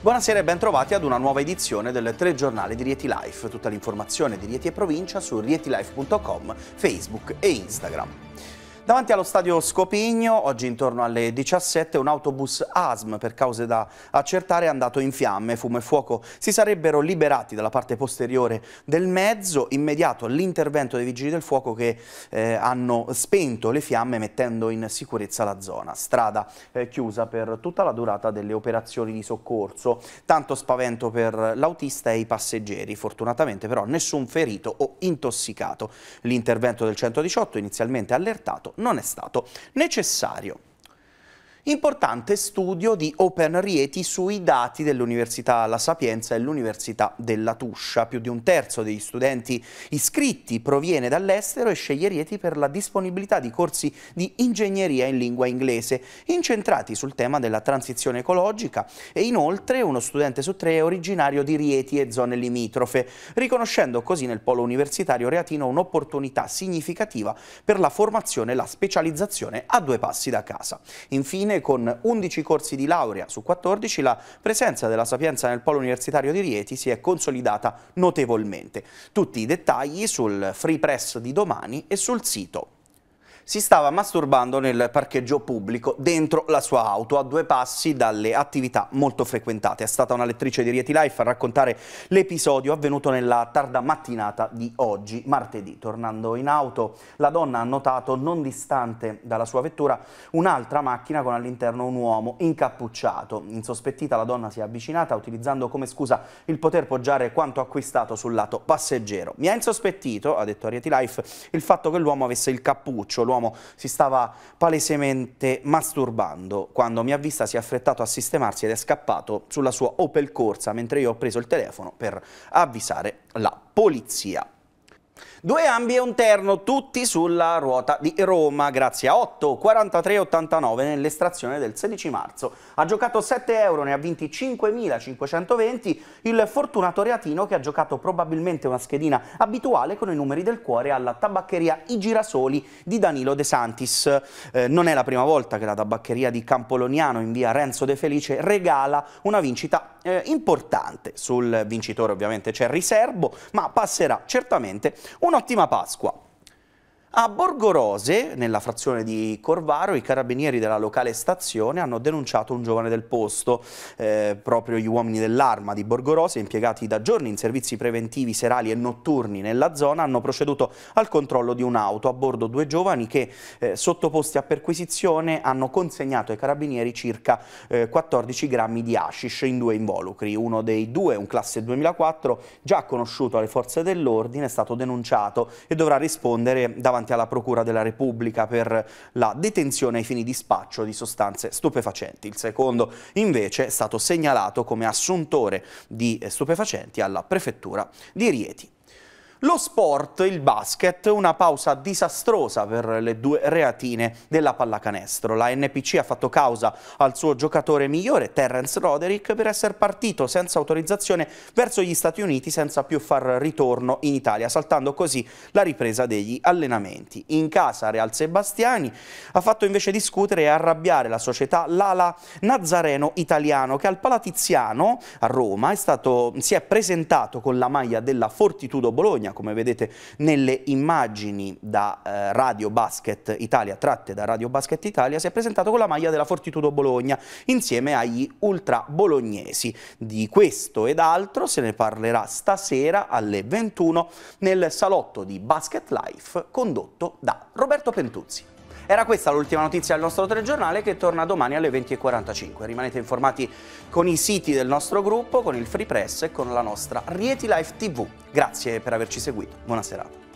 Buonasera e bentrovati ad una nuova edizione del telegiornale di Rieti Life. Tutta l'informazione di Rieti e provincia su rietilife.com, Facebook e Instagram. Davanti allo stadio Scopigno, oggi intorno alle 17, un autobus ASM per cause da accertare è andato in fiamme. Fumo e fuoco si sarebbero liberati dalla parte posteriore del mezzo, immediato l'intervento dei vigili del fuoco che eh, hanno spento le fiamme mettendo in sicurezza la zona. Strada eh, chiusa per tutta la durata delle operazioni di soccorso. Tanto spavento per l'autista e i passeggeri. Fortunatamente però nessun ferito o intossicato. L'intervento del 118 inizialmente allertato non è stato necessario. Importante studio di Open Rieti sui dati dell'Università La Sapienza e l'Università della Tuscia. Più di un terzo degli studenti iscritti proviene dall'estero e sceglie Rieti per la disponibilità di corsi di ingegneria in lingua inglese, incentrati sul tema della transizione ecologica e inoltre uno studente su tre è originario di Rieti e zone limitrofe, riconoscendo così nel polo universitario reatino un'opportunità significativa per la formazione e la specializzazione a due passi da casa. Infine, con 11 corsi di laurea su 14 la presenza della Sapienza nel polo universitario di Rieti si è consolidata notevolmente. Tutti i dettagli sul free press di domani e sul sito si stava masturbando nel parcheggio pubblico dentro la sua auto a due passi dalle attività molto frequentate. È stata una lettrice di Rieti Life a raccontare l'episodio avvenuto nella tarda mattinata di oggi, martedì. Tornando in auto, la donna ha notato non distante dalla sua vettura un'altra macchina con all'interno un uomo incappucciato. Insospettita la donna si è avvicinata utilizzando come scusa il poter poggiare quanto acquistato sul lato passeggero. Mi ha insospettito, ha detto a Rieti Life, il fatto che l'uomo avesse il cappuccio, l'uomo L'uomo si stava palesemente masturbando quando mi ha vista si è affrettato a sistemarsi ed è scappato sulla sua Opel Corsa mentre io ho preso il telefono per avvisare la polizia. Due ambi e un terno, tutti sulla ruota di Roma, grazie a 8, 43, 89 nell'estrazione del 16 marzo. Ha giocato 7 euro, ne ha vinti 5.520, il fortunato Reatino che ha giocato probabilmente una schedina abituale con i numeri del cuore alla tabaccheria I Girasoli di Danilo De Santis. Eh, non è la prima volta che la tabaccheria di Campoloniano in via Renzo De Felice regala una vincita eh, importante. Sul vincitore ovviamente c'è riservo, ma passerà certamente un Un'ottima Pasqua! A Borgorose, nella frazione di Corvaro, i carabinieri della locale stazione hanno denunciato un giovane del posto. Eh, proprio gli uomini dell'arma di Borgorose, impiegati da giorni in servizi preventivi serali e notturni nella zona, hanno proceduto al controllo di un'auto a bordo due giovani che, eh, sottoposti a perquisizione, hanno consegnato ai carabinieri circa eh, 14 grammi di hashish in due involucri. Uno dei due, un classe 2004, già conosciuto alle forze dell'ordine, è stato denunciato e dovrà rispondere davanti davanti alla Procura della Repubblica per la detenzione ai fini di spaccio di sostanze stupefacenti. Il secondo invece è stato segnalato come assuntore di eh, stupefacenti alla Prefettura di Rieti. Lo sport, il basket, una pausa disastrosa per le due reatine della pallacanestro. La NPC ha fatto causa al suo giocatore migliore, Terence Roderick, per essere partito senza autorizzazione verso gli Stati Uniti senza più far ritorno in Italia, saltando così la ripresa degli allenamenti. In casa Real Sebastiani ha fatto invece discutere e arrabbiare la società Lala Nazareno Italiano, che al Palatiziano a Roma è stato, si è presentato con la maglia della Fortitudo Bologna Bologna, come vedete nelle immagini da eh, Radio Basket Italia, tratte da Radio Basket Italia, si è presentato con la maglia della Fortitudo Bologna insieme agli ultra bolognesi. Di questo ed altro se ne parlerà stasera alle 21 nel salotto di Basket Life condotto da Roberto Pentuzzi. Era questa l'ultima notizia del nostro telegiornale che torna domani alle 20.45. Rimanete informati con i siti del nostro gruppo, con il Free Press e con la nostra Rieti Life TV. Grazie per averci seguito. Buona serata.